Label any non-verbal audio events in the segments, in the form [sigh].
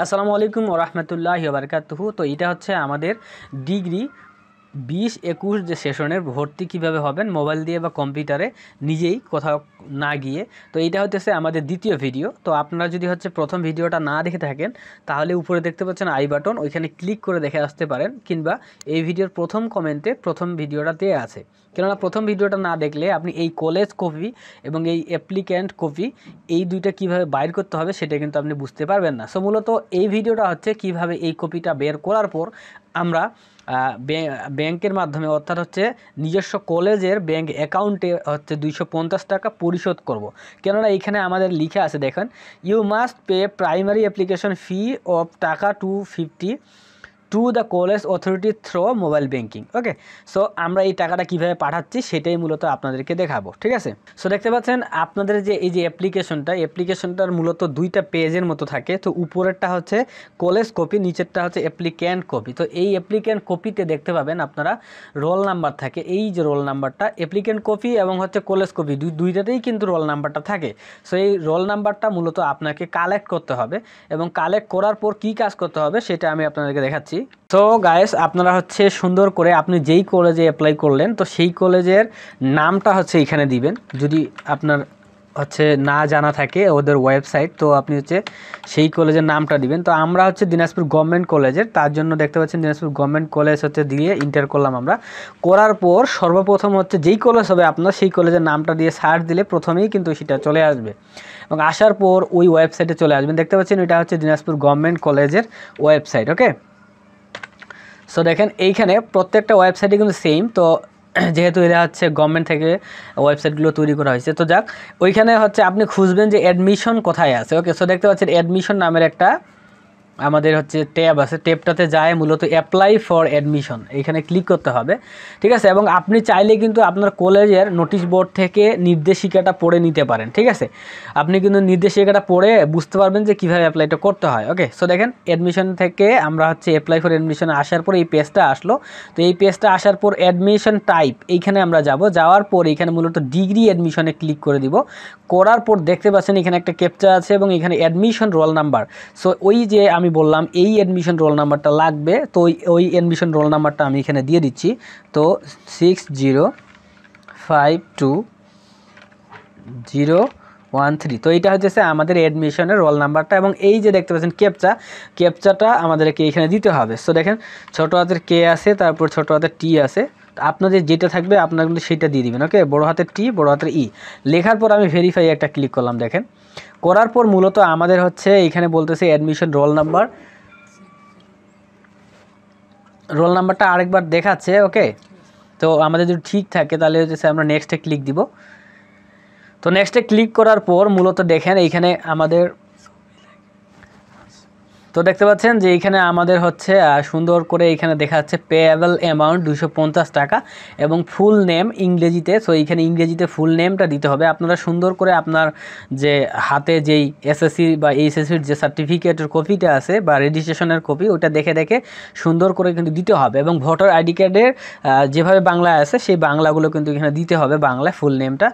আসসালামু আলাইকুম রহমতুল্লাহ বারকাতুহু তো এটা হচ্ছে আমাদের ডিগ্রি বিশ একুশ যে সেশনের ভর্তি কিভাবে হবেন মোবাইল দিয়ে বা কম্পিউটারে নিজেই কোথাও না গিয়ে তো এটা হতেছে আমাদের দ্বিতীয় ভিডিও তো আপনারা যদি হচ্ছে প্রথম ভিডিওটা না দেখে থাকেন তাহলে উপরে দেখতে পাচ্ছেন আই বাটন ওইখানে ক্লিক করে দেখে আসতে পারেন কিংবা এই ভিডিওর প্রথম কমেন্টে প্রথম ভিডিওটা দেওয়া আছে কেননা প্রথম ভিডিওটা না দেখলে আপনি এই কলেজ কপি এবং এই অ্যাপ্লিক্যান্ট কপি এই দুইটা কিভাবে বাইর করতে হবে সেটা কিন্তু আপনি বুঝতে পারবেন না সো মূলত এই ভিডিওটা হচ্ছে কিভাবে এই কপিটা বের করার পর আমরা ব্যাংকের মাধ্যমে অর্থাৎ হচ্ছে নিজস্ব কলেজের ব্যাংক অ্যাকাউন্টে হচ্ছে দুইশো টাকা পরিশোধ করব। কেননা এখানে আমাদের লিখা আছে দেখেন you must pay primary application fee of টাকা two fifty to the college authority through mobile banking okay so আমরা এই টাকাটা কীভাবে পাঠাচ্ছি সেটাই মূলত আপনাদেরকে দেখাবো ঠিক আছে সো দেখতে পাচ্ছেন আপনাদের যে এই যে অ্যাপ্লিকেশনটা অ্যাপ্লিকেশনটার মূলত দুইটা পেজের মতো থাকে তো উপরেরটা হচ্ছে কলেজ কপি নিচেরটা হচ্ছে অ্যাপ্লিক্যান্ট কপি তো এই অ্যাপ্লিক্যান্ট কপিতে দেখতে পাবেন আপনারা রোল নাম্বার থাকে এই যে রোল নাম্বারটা অ্যাপ্লিক্যান্ট কপি এবং হচ্ছে কলেজ কপি দুই দুইটাতেই কিন্তু রোল নাম্বারটা থাকে সো এই রোল নাম্বারটা মূলত আপনাকে কালেক্ট করতে হবে এবং কালেক্ট করার পর কি কাজ করতে হবে সেটা আমি আপনাদেরকে দেখাচ্ছি তো গায়েস আপনারা হচ্ছে সুন্দর করে আপনি যেই কলেজে অ্যাপ্লাই করলেন তো সেই কলেজের নামটা হচ্ছে এখানে দিবেন যদি আপনার হচ্ছে না জানা থাকে ওদের ওয়েবসাইট তো আপনি হচ্ছে সেই কলেজের নামটা দিবেন তো আমরা হচ্ছে দিনাজপুর গভর্নমেন্ট কলেজের তার জন্য দেখতে পাচ্ছেন দিনাজপুর গভর্নমেন্ট কলেজ হচ্ছে দিয়ে ইন্টার করলাম আমরা করার পর সর্বপ্রথম হচ্ছে যেই কলেজ হবে আপনার সেই কলেজের নামটা দিয়ে সার্চ দিলে প্রথমেই কিন্তু সেটা চলে আসবে এবং আসার পর ওই ওয়েবসাইটে চলে আসবেন দেখতে পাচ্ছেন এটা হচ্ছে দিনাজপুর গভর্নমেন্ট কলেজের ওয়েবসাইট ওকে সো দেখেন এইখানে প্রত্যেকটা ওয়েবসাইটই কিন্তু সেম তো [clears throat] যেহেতু এরা হচ্ছে গভর্নমেন্ট থেকে ওয়েবসাইটগুলো তৈরি করা হয়েছে তো যাক ওইখানে হচ্ছে আপনি খুঁজবেন যে অ্যাডমিশন কোথায় আছে ওকে সো দেখতে পাচ্ছেন অ্যাডমিশন নামের একটা আমাদের হচ্ছে ট্যাব আছে ট্যাবটাতে যায় মূলত অ্যাপ্লাই ফর অ্যাডমিশন এইখানে ক্লিক করতে হবে ঠিক আছে এবং আপনি চাইলে কিন্তু আপনার কলেজের নোটিশ বোর্ড থেকে নির্দেশিকাটা পড়ে নিতে পারেন ঠিক আছে আপনি কিন্তু নির্দেশিকাটা পড়ে বুঝতে পারবেন যে কীভাবে অ্যাপ্লাইটা করতে হয় ওকে সো দেখেন অ্যাডমিশন থেকে আমরা হচ্ছে অ্যাপ্লাই ফর অ্যাডমিশন আসার পর এই পেজটা আসলো তো এই পেজটা আসার পর অ্যাডমিশন টাইপ এইখানে আমরা যাব যাওয়ার পর এখানে মূলত ডিগ্রি অ্যাডমিশনে ক্লিক করে দিব করার পর দেখতে পাচ্ছেন এখানে একটা ক্যাপচা আছে এবং এখানে অ্যাডমিশন রোল নাম্বার সো ওই যে আমি বললাম এই অ্যাডমিশন রোল নাম্বারটা লাগবে তো ওই অ্যাডমিশন রোল নাম্বারটা আমি এখানে দিয়ে দিচ্ছি তো six zero five two zero one three তো এইটা হচ্ছে আমাদের অ্যাডমিশনের রোল নাম্বারটা এবং এই যে দেখতে পাচ্ছেন ক্যাপচা ক্যাপচাটা আমাদেরকে এখানে দিতে হবে সো দেখেন ছোটো হাতের কে আছে তারপর ছোটো হাতের টি আছে আপনাদের যেটা থাকবে আপনার কিন্তু সেটা দিয়ে দিবেন ওকে বড় হাতের টি বড় হাতের ই e। লেখার পর আমি ভেরিফাই একটা ক্লিক করলাম দেখেন করার পর মূলত আমাদের হচ্ছে এখানে বলতেছে অ্যাডমিশন রোল নাম্বার রোল নাম্বারটা আরেকবার দেখাচ্ছে ওকে তো আমাদের যদি ঠিক থাকে তাহলে হচ্ছে আমরা নেক্সটে ক্লিক দিব তো নেক্সটে ক্লিক করার পর মূলত দেখেন এইখানে আমাদের তো দেখতে পাচ্ছেন যে এখানে আমাদের হচ্ছে সুন্দর করে এখানে দেখা যাচ্ছে পেয়েবল অ্যামাউন্ট দুশো টাকা এবং ফুল নেম ইংরেজিতে সো এইখানে ইংরেজিতে ফুল নেমটা দিতে হবে আপনারা সুন্দর করে আপনার যে হাতে যেই এসএসসি বা এইচএসসির যে সার্টিফিকেটের কপিটা আছে বা রেজিস্ট্রেশনের কপি ওটা দেখে দেখে সুন্দর করে কিন্তু দিতে হবে এবং ভোটার আইডি কার্ডের যেভাবে বাংলা আছে সেই বাংলাগুলো কিন্তু এখানে দিতে হবে বাংলায় ফুল নেমটা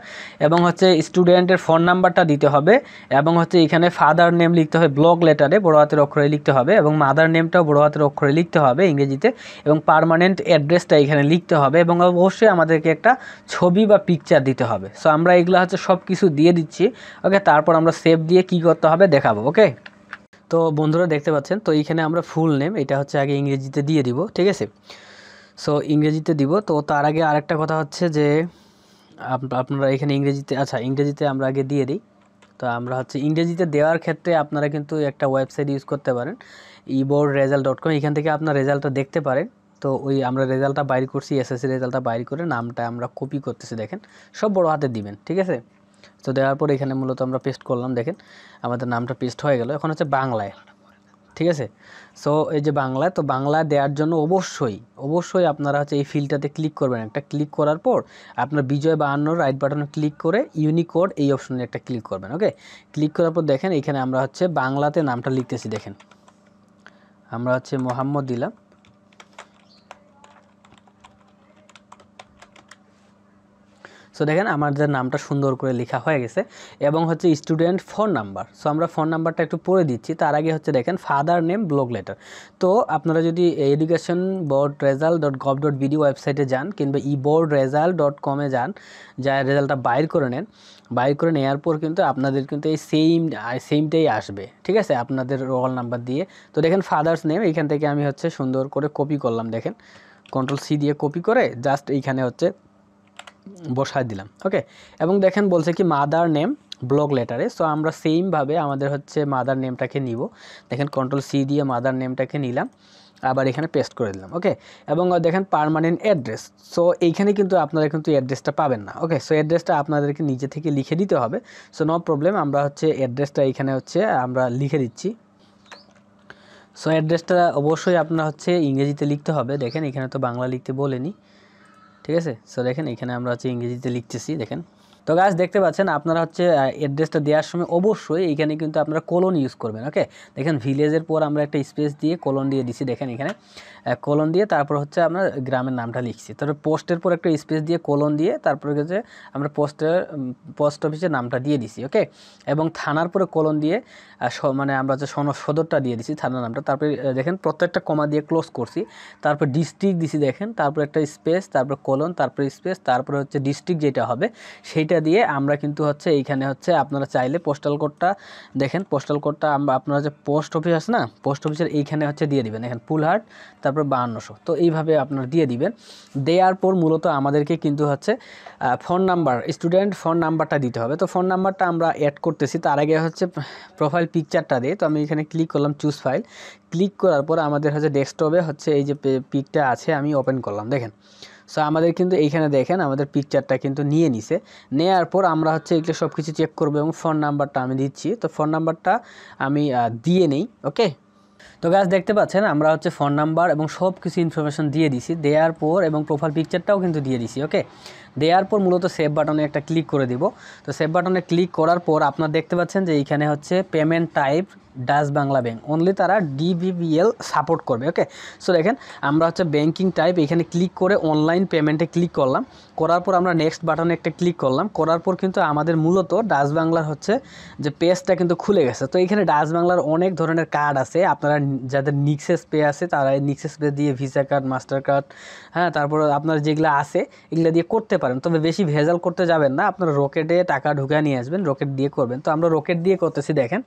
এবং হচ্ছে স্টুডেন্টের ফোন নাম্বারটা দিতে হবে এবং হচ্ছে এখানে ফাদার নেম লিখতে হবে ব্লক লেটারে বড় হাতের অক্ষরে অক্ষরে লিখতে হবে এবং মাদার নেমটাও হাতের অক্ষরে লিখতে হবে ইংরেজিতে এবং পারমানেন্ট অ্যাড্রেসটা এখানে লিখতে হবে এবং অবশ্যই আমাদেরকে একটা ছবি বা পিকচার দিতে হবে সো আমরা এগুলো হচ্ছে সব কিছু দিয়ে দিচ্ছি ওকে তারপর আমরা সেভ দিয়ে কি করতে হবে দেখাবো ওকে তো বন্ধুরা দেখতে পাচ্ছেন তো এইখানে আমরা ফুল নেম এটা হচ্ছে আগে ইংরেজিতে দিয়ে দিব ঠিক আছে সো ইংরেজিতে দিব তো তার আগে আরেকটা কথা হচ্ছে যে আপনারা এখানে ইংরেজিতে আচ্ছা ইংরেজিতে আমরা আগে দিয়ে দিই তো আমরা হচ্ছে ইংরেজিতে দেওয়ার ক্ষেত্রে আপনারা কিন্তু একটা ওয়েবসাইট ইউজ করতে পারেন ইবোর্ড রেজাল্ট ডট কম এখান থেকে আপনার রেজাল্টটা দেখতে পারেন তো ওই আমরা রেজাল্টটা বাইর করছি এসএসসি রেজাল্টটা বাইর করে নামটা আমরা কপি করতেছি দেখেন সব বড় হাতে দিবেন ঠিক আছে তো দেওয়ার পর এখানে মূলত আমরা পেস্ট করলাম দেখেন আমাদের নামটা পেস্ট হয়ে গেল এখন হচ্ছে বাংলায় ঠিক আছে সো এই যে বাংলা তো বাংলা দেওয়ার জন্য অবশ্যই অবশ্যই আপনারা হচ্ছে এই ফিল্ডটাতে ক্লিক করবেন একটা ক্লিক করার পর আপনার বিজয় বাহান্নর রাইট বাটনে ক্লিক করে ইউনিকোড এই অপশনে একটা ক্লিক করবেন ওকে ক্লিক করার পর দেখেন এখানে আমরা হচ্ছে বাংলাতে নামটা লিখতেছি দেখেন আমরা হচ্ছে মোহাম্মদ দিলাম সো দেখেন আমাদের নামটা সুন্দর করে লেখা হয়ে গেছে এবং হচ্ছে স্টুডেন্ট ফোন নাম্বার সো আমরা ফোন নাম্বারটা একটু পড়ে দিচ্ছি তার আগে হচ্ছে দেখেন ফাদার নেম ব্লগ লেটার তো আপনারা যদি education board result dot gov dot BD ওয়েবসাইটে যান কিংবা ই বোর্ড রেজাল্ট ডট কমে যান যা রেজাল্টটা বাইর করে নেন বাইর করে নেওয়ার পর কিন্তু আপনাদের কিন্তু এই সেম সেমটাই আসবে ঠিক আছে আপনাদের রোল নাম্বার দিয়ে তো দেখেন ফাদার্স নেম এখান থেকে আমি হচ্ছে সুন্দর করে কপি করলাম দেখেন কন্ট্রোল সি দিয়ে কপি করে জাস্ট এইখানে হচ্ছে বসায় দিলাম ওকে এবং দেখেন বলছে কি মাদার নেম ব্লক লেটারে সো আমরা সেমভাবে আমাদের হচ্ছে মাদার নেমটাকে নিব দেখেন কন্ট্রোল সি দিয়ে মাদার নেমটাকে নিলাম আবার এখানে পেস্ট করে দিলাম ওকে এবং দেখেন পারমানেন্ট অ্যাড্রেস সো এইখানে কিন্তু আপনারা কিন্তু অ্যাড্রেসটা পাবেন না ওকে সো অ্যাড্রেসটা আপনাদেরকে নিজে থেকে লিখে দিতে হবে সো নো প্রবলেম আমরা হচ্ছে অ্যাড্রেসটা এখানে হচ্ছে আমরা লিখে দিচ্ছি সো অ্যাড্রেসটা অবশ্যই আপনার হচ্ছে ইংরেজিতে লিখতে হবে দেখেন এখানে তো বাংলা লিখতে বলেনি ঠিক আছে সো দেখেন এখানে আমরা হচ্ছে ইংরেজিতে লিখতেছি দেখেন তো গাছ দেখতে পাচ্ছেন আপনারা হচ্ছে অ্যাড্রেসটা দেওয়ার সময় অবশ্যই এখানে কিন্তু আপনারা কোলন ইউজ করবেন ওকে দেখেন ভিলেজের পর আমরা একটা স্পেস দিয়ে কোলন দিয়ে দিছি দেখেন এখানে কলন দিয়ে তারপর হচ্ছে আমরা গ্রামের নামটা লিখছি তারপর পোস্টের পর একটা স্পেস দিয়ে কলন দিয়ে তারপরে হচ্ছে আমরা পোস্টের পোস্ট অফিসের নামটা দিয়ে দিছি ওকে এবং থানার পরে কলন দিয়ে মানে আমরা হচ্ছে সদরটা দিয়ে দিছি থানার নামটা তারপরে দেখেন প্রত্যেকটা কমা দিয়ে ক্লোজ করছি তারপর ডিস্ট্রিক্ট দিছি দেখেন তারপর একটা স্পেস তারপর কলন তারপর স্পেস তারপর হচ্ছে ডিস্ট্রিক্ট যেটা হবে সেইটা এটা দিয়ে আমরা কিন্তু হচ্ছে এইখানে হচ্ছে আপনারা চাইলে পোস্টাল কোডটা দেখেন পোস্টাল কোডটা আমরা আপনারা যে পোস্ট অফিস আছে না পোস্ট অফিসের এইখানে হচ্ছে দিয়ে দিবেন এখানে পুলহাট তারপর বাহান্নশো তো এইভাবে আপনারা দিয়ে দিবেন দেওয়ার পর মূলত আমাদেরকে কিন্তু হচ্ছে ফোন নাম্বার স্টুডেন্ট ফোন নাম্বারটা দিতে হবে তো ফোন নাম্বারটা আমরা অ্যাড করতেছি তার আগে হচ্ছে প্রোফাইল পিকচারটা দিয়ে তো আমি এখানে ক্লিক করলাম চুজ ফাইল ক্লিক করার পর আমাদের হচ্ছে ডেস্কটপে হচ্ছে এই যে পিকটা আছে আমি ওপেন করলাম দেখেন সো আমাদের কিন্তু এইখানে দেখেন আমাদের পিকচারটা কিন্তু নিয়ে নিছে নেয়ার পর আমরা হচ্ছে এগুলো সব কিছু চেক করবো এবং ফোন নাম্বারটা আমি দিচ্ছি তো ফোন নাম্বারটা আমি দিয়ে নেই ওকে তো গাছ দেখতে পাচ্ছেন আমরা হচ্ছে ফোন নাম্বার এবং সব কিছু ইনফরমেশন দিয়ে দিছি দেওয়ার পর এবং প্রোফাইল পিকচারটাও কিন্তু দিয়ে দিছি ওকে দেওয়ার পর মূলত সেভ বাটনে একটা ক্লিক করে দিব তো সেভ বাটনে ক্লিক করার পর আপনার দেখতে পাচ্ছেন যে এইখানে হচ্ছে payment type Dutch Bangla bank only তারা ডিবিবিএল সাপোর্ট করবে ওকে সো দেখেন আমরা হচ্ছে ব্যাংকিং টাইপ এখানে ক্লিক করে অনলাইন পেমেন্টে ক্লিক করলাম করার পর আমরা নেক্সট বাটনে একটা ক্লিক করলাম করার পর কিন্তু আমাদের মূলত ডাস বাংলার হচ্ছে যে পেজটা কিন্তু খুলে গেছে তো এখানে ডাস বাংলার অনেক ধরনের কার্ড আছে আপনারা যাদের নিক্সেস পে আছে তারা এই নিক্সেস পে দিয়ে ভিসা কার্ড মাস্টার কার্ড হ্যাঁ তারপর আপনার যেগুলো আছে এগুলো দিয়ে করতে পারেন তবে বেশি ভেজাল করতে যাবেন না আপনার রকেটে টাকা ঢুকে নিয়ে আসবেন রকেট দিয়ে করবেন তো আমরা রকেট দিয়ে করতেছি দেখেন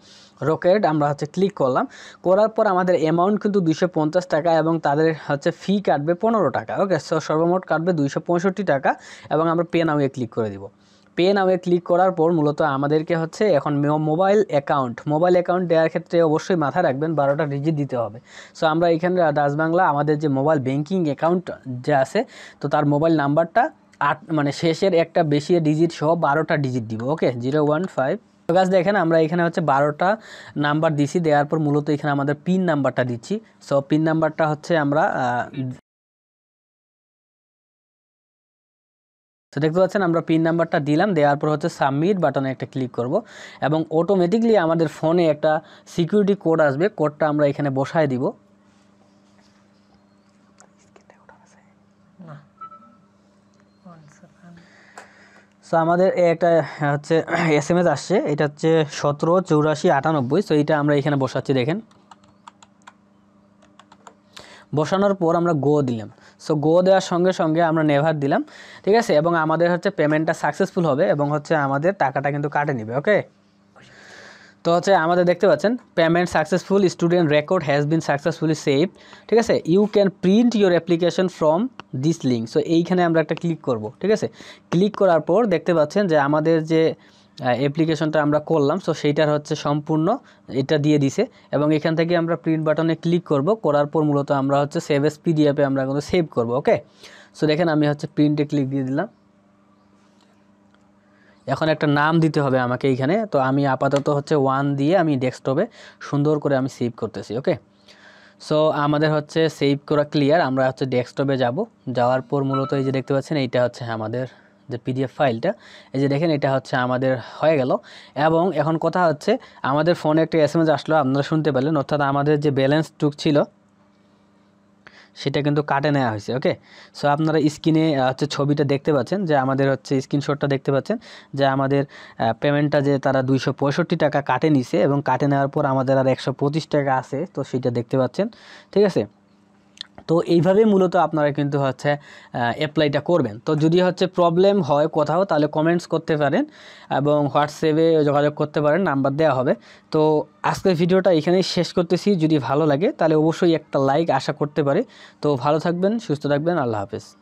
রকেট আমরা হচ্ছে ক্লিক করলাম করার পর আমাদের অ্যামাউন্ট কিন্তু দুশো টাকা এবং তাদের হচ্ছে ফি কাটবে পনেরো টাকা ওকে সর্বমোট কাটবে দুইশো টাকা এবং আমরা পে নামে ক্লিক করে দিব পে নামে ক্লিক করার পর মূলত আমাদেরকে হচ্ছে এখন মোবাইল অ্যাকাউন্ট মোবাইল অ্যাকাউন্ট দেওয়ার ক্ষেত্রে অবশ্যই মাথায় রাখবেন বারোটা ডিজিট দিতে হবে সো আমরা এখানে ডাস বাংলা আমাদের যে মোবাইল ব্যাঙ্কিং অ্যাকাউন্ট যে আছে তো তার মোবাইল নাম্বারটা আট মানে শেষের একটা বেশি ডিজিট সহ বারোটা ডিজিট দিব ওকে জিরো ওয়ান ফাইভ গাছ দেখেন আমরা এখানে হচ্ছে বারোটা নাম্বার দিছি দেওয়ার পর মূলত এখানে আমাদের পিন নাম্বারটা দিচ্ছি সো পিন নাম্বারটা হচ্ছে আমরা তো দেখতে পাচ্ছেন আমরা পিন নাম্বারটা দিলাম দেওয়ার পর হচ্ছে সাবমিট বাটনে একটা ক্লিক করব এবং অটোমেটিকলি আমাদের ফোনে একটা সিকিউরিটি কোড আসবে কোডটা আমরা এখানে বসায় দিব সো আমাদের একটা হ্যাঁ, হচ্ছে এস এম এস আসছে এটা হচ্ছে সতেরো চৌরাশি আটানব্বই সো এটা আমরা এখানে বসাচ্ছি দেখেন বসানোর পর আমরা গো দিলাম সো গো দেওয়ার সঙ্গে সঙ্গে আমরা নেভার দিলাম ঠিক আছে এবং আমাদের হচ্ছে পেমেন্টটা সাকসেসফুল হবে এবং হচ্ছে আমাদের টাকাটা কিন্তু কাটে নেবে ওকে তো হচ্ছে আমাদের দেখতে পাচ্ছেন payment successful student record has been successfully save ঠিক আছে you can print your application from this link so এইখানে আমরা একটা ক্লিক করব ঠিক আছে ক্লিক করার পর দেখতে পাচ্ছেন যে আমাদের যে অ্যাপ্লিকেশনটা আমরা করলাম সো সেইটার হচ্ছে সম্পূর্ণ এটা দিয়ে দিছে এবং এখান থেকে আমরা প্রিন্ট বাটনে ক্লিক করব করার পর মূলত আমরা হচ্ছে সেভ এস পিডিএফে আমরা কিন্তু সেভ করব ওকে সো দেখেন আমি হচ্ছে প্রিন্টে ক্লিক দিয়ে দিলাম এখন একটা নাম দিতে হবে আমাকে এইখানে তো আমি আপাতত হচ্ছে ওয়ান দিয়ে আমি ডেস্কটপে সুন্দর করে আমি সেভ করতেছি ওকে সো আমাদের হচ্ছে সেভ করা ক্লিয়ার আমরা হচ্ছে ডেস্কটপে যাব যাওয়ার পর মূলত এই যে দেখতে পাচ্ছেন এইটা হচ্ছে আমাদের যে পিডিএফ ফাইলটা এই যে দেখেন এটা হচ্ছে আমাদের হয়ে গেল এবং এখন কথা হচ্ছে আমাদের ফোনে একটা এস আসলো আপনারা শুনতে পেলেন অর্থাৎ আমাদের যে ব্যালেন্স টুক ছিল সেটা কিন্তু কাটে নেওয়া হয়েছে ওকে সো আপনারা স্ক্রিনে হচ্ছে ছবিটা দেখতে পাচ্ছেন যে আমাদের হচ্ছে স্ক্রিনশটটা দেখতে পাচ্ছেন যে আমাদের পেমেন্টটা যে তারা দুইশো টাকা কাটে নিছে এবং কাটে নেওয়ার পর আমাদের আর একশো টাকা আছে তো সেটা দেখতে পাচ্ছেন ঠিক আছে তো এইভাবে মূলত আপনারা কিন্তু হচ্ছে অ্যাপ্লাইটা করবেন তো যদি হচ্ছে প্রবলেম হয় কোথাও তাহলে কমেন্টস করতে পারেন এবং হোয়াটসঅ্যাপে যোগাযোগ করতে পারেন নাম্বার দেওয়া হবে তো আজকের ভিডিওটা এখানেই শেষ করতেছি যদি ভালো লাগে তাহলে অবশ্যই একটা লাইক আশা করতে পারে তো ভালো থাকবেন সুস্থ থাকবেন আল্লাহ হাফেজ